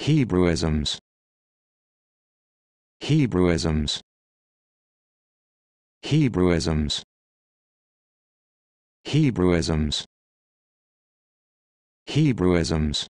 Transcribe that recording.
Hebrewisms Hebrewisms Hebrewisms Hebrewisms Hebrewisms